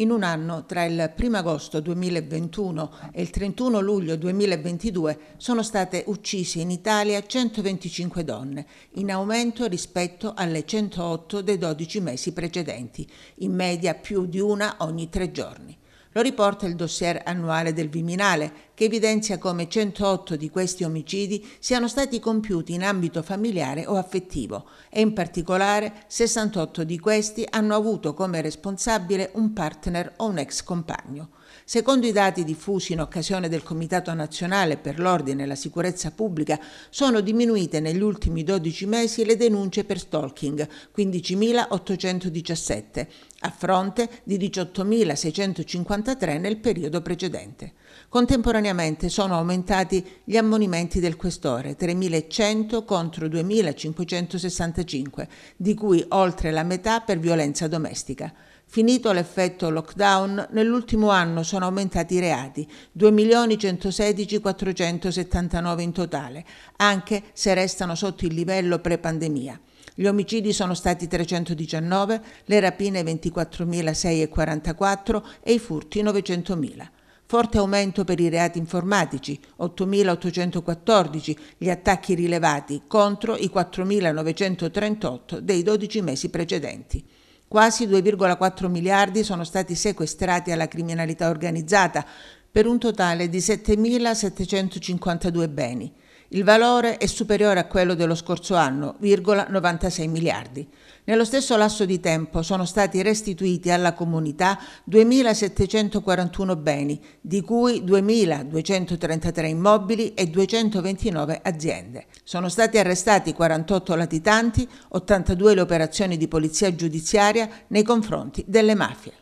in un anno tra il 1 agosto 2021 e il 31 luglio 2022 sono state uccise in Italia 125 donne, in aumento rispetto alle 108 dei 12 mesi precedenti, in media più di una ogni tre giorni. Lo riporta il dossier annuale del Viminale, che evidenzia come 108 di questi omicidi siano stati compiuti in ambito familiare o affettivo e in particolare 68 di questi hanno avuto come responsabile un partner o un ex compagno. Secondo i dati diffusi in occasione del Comitato nazionale per l'ordine e la sicurezza pubblica, sono diminuite negli ultimi 12 mesi le denunce per stalking, 15.817, a fronte di 18.653 nel periodo precedente. Contemporaneamente contemporaneamente sono aumentati gli ammonimenti del questore, 3.100 contro 2.565, di cui oltre la metà per violenza domestica. Finito l'effetto lockdown, nell'ultimo anno sono aumentati i reati, 2.116.479 in totale, anche se restano sotto il livello pre-pandemia. Gli omicidi sono stati 319, le rapine 24.644 e i furti 900.000. Forte aumento per i reati informatici, 8.814 gli attacchi rilevati contro i 4.938 dei 12 mesi precedenti. Quasi 2,4 miliardi sono stati sequestrati alla criminalità organizzata per un totale di 7.752 beni. Il valore è superiore a quello dello scorso anno, virgola 96 miliardi. Nello stesso lasso di tempo sono stati restituiti alla comunità 2.741 beni, di cui 2.233 immobili e 229 aziende. Sono stati arrestati 48 latitanti, 82 le operazioni di polizia giudiziaria nei confronti delle mafie.